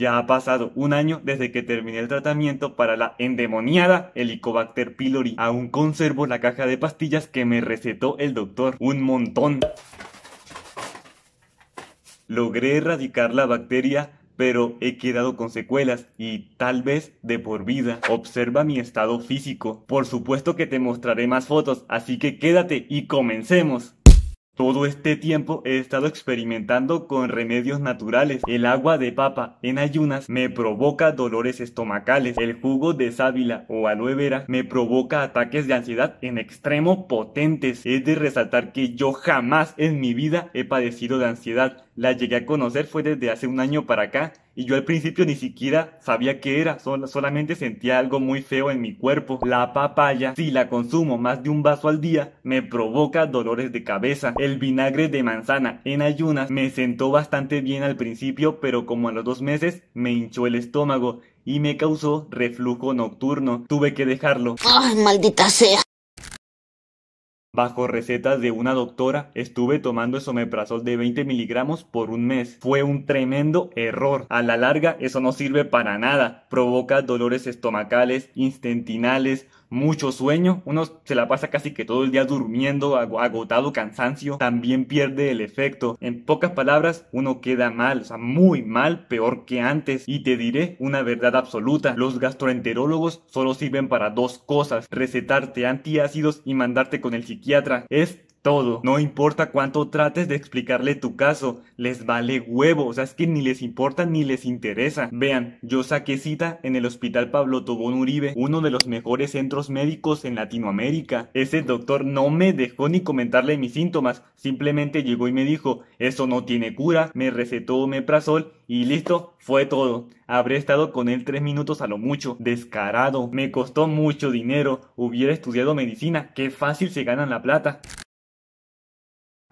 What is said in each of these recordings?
Ya ha pasado un año desde que terminé el tratamiento para la endemoniada Helicobacter pylori. Aún conservo la caja de pastillas que me recetó el doctor. Un montón. Logré erradicar la bacteria pero he quedado con secuelas y tal vez de por vida. Observa mi estado físico. Por supuesto que te mostraré más fotos, así que quédate y comencemos. Todo este tiempo he estado experimentando con remedios naturales. El agua de papa en ayunas me provoca dolores estomacales. El jugo de sábila o aloe vera me provoca ataques de ansiedad en extremo potentes. Es de resaltar que yo jamás en mi vida he padecido de ansiedad la llegué a conocer fue desde hace un año para acá y yo al principio ni siquiera sabía qué era, solamente sentía algo muy feo en mi cuerpo. La papaya, si la consumo más de un vaso al día, me provoca dolores de cabeza. El vinagre de manzana en ayunas me sentó bastante bien al principio, pero como a los dos meses me hinchó el estómago y me causó reflujo nocturno. Tuve que dejarlo. ¡Ay, maldita sea! Bajo recetas de una doctora, estuve tomando esomeprasol de 20 miligramos por un mes. Fue un tremendo error. A la larga, eso no sirve para nada. Provoca dolores estomacales, intestinales, mucho sueño, uno se la pasa casi que todo el día durmiendo, agotado, cansancio, también pierde el efecto. En pocas palabras, uno queda mal, o sea, muy mal, peor que antes. Y te diré una verdad absoluta, los gastroenterólogos solo sirven para dos cosas, recetarte antiácidos y mandarte con el psiquiatra. Es todo. No importa cuánto trates de explicarle tu caso, les vale huevo, o sea, es que ni les importa ni les interesa. Vean, yo saqué cita en el Hospital Pablo Tobón Uribe, uno de los mejores centros médicos en Latinoamérica. Ese doctor no me dejó ni comentarle mis síntomas, simplemente llegó y me dijo, eso no tiene cura, me recetó meprazol y listo, fue todo. Habré estado con él tres minutos a lo mucho. Descarado. Me costó mucho dinero. Hubiera estudiado medicina. Qué fácil se ganan la plata.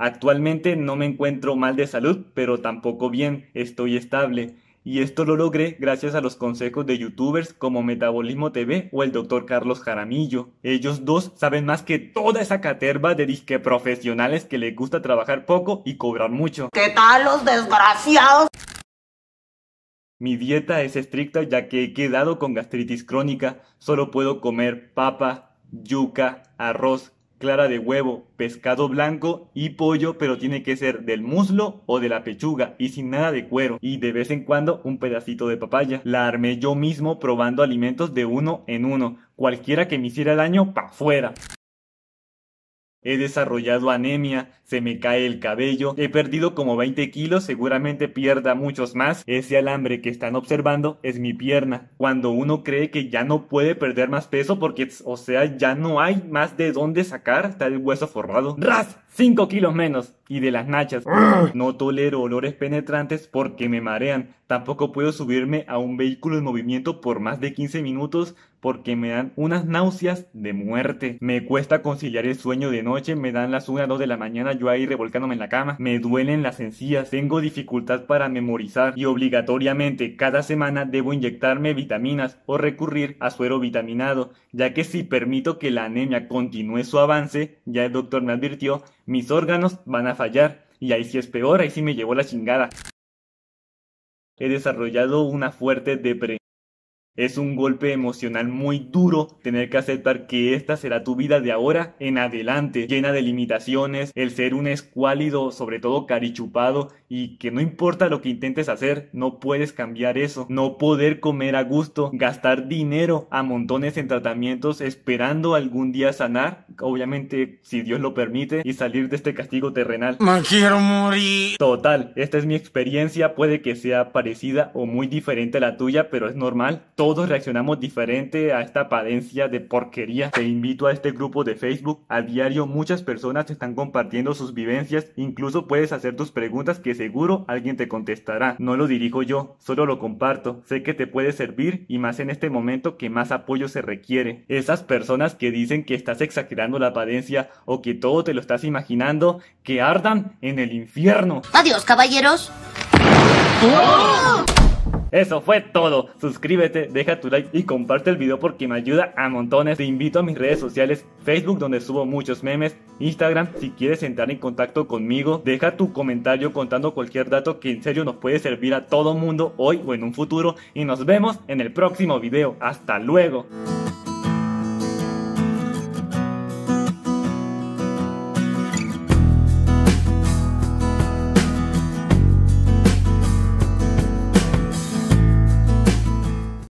Actualmente no me encuentro mal de salud, pero tampoco bien, estoy estable. Y esto lo logré gracias a los consejos de youtubers como Metabolismo TV o el doctor Carlos Jaramillo. Ellos dos saben más que toda esa caterva de disque profesionales que les gusta trabajar poco y cobrar mucho. ¿Qué tal los desgraciados? Mi dieta es estricta ya que he quedado con gastritis crónica. Solo puedo comer papa, yuca, arroz, clara de huevo, pescado blanco y pollo, pero tiene que ser del muslo o de la pechuga y sin nada de cuero y de vez en cuando un pedacito de papaya. La armé yo mismo probando alimentos de uno en uno. Cualquiera que me hiciera daño, pa' fuera. He desarrollado anemia, se me cae el cabello, he perdido como 20 kilos, seguramente pierda muchos más. Ese alambre que están observando es mi pierna. Cuando uno cree que ya no puede perder más peso porque, o sea, ya no hay más de dónde sacar, está el hueso forrado. ¡Ras! 5 kilos menos. Y de las nachas. No tolero olores penetrantes porque me marean. Tampoco puedo subirme a un vehículo en movimiento por más de 15 minutos porque me dan unas náuseas de muerte. Me cuesta conciliar el sueño de noche, me dan las 1 o 2 de la mañana yo ahí revolcándome en la cama, me duelen las encías, tengo dificultad para memorizar y obligatoriamente cada semana debo inyectarme vitaminas o recurrir a suero vitaminado, ya que si permito que la anemia continúe su avance, ya el doctor me advirtió, mis órganos van a fallar. Y ahí sí es peor, ahí sí me llevo la chingada. He desarrollado una fuerte depresión es un golpe emocional muy duro tener que aceptar que esta será tu vida de ahora en adelante, llena de limitaciones, el ser un escuálido, sobre todo carichupado, y que no importa lo que intentes hacer, no puedes cambiar eso, no poder comer a gusto, gastar dinero a montones en tratamientos esperando algún día sanar, obviamente si Dios lo permite, y salir de este castigo terrenal. Me quiero morir. Total, esta es mi experiencia, puede que sea parecida o muy diferente a la tuya, pero es normal todos reaccionamos diferente a esta apariencia de porquería. Te invito a este grupo de Facebook. A diario muchas personas están compartiendo sus vivencias. Incluso puedes hacer tus preguntas que seguro alguien te contestará. No lo dirijo yo, solo lo comparto. Sé que te puede servir y más en este momento que más apoyo se requiere. Esas personas que dicen que estás exagerando la apariencia o que todo te lo estás imaginando, que ardan en el infierno. Adiós, caballeros. ¡Oh! Eso fue todo. Suscríbete, deja tu like y comparte el video porque me ayuda a montones. Te invito a mis redes sociales, Facebook donde subo muchos memes, Instagram si quieres entrar en contacto conmigo, deja tu comentario contando cualquier dato que en serio nos puede servir a todo mundo hoy o en un futuro y nos vemos en el próximo video. Hasta luego.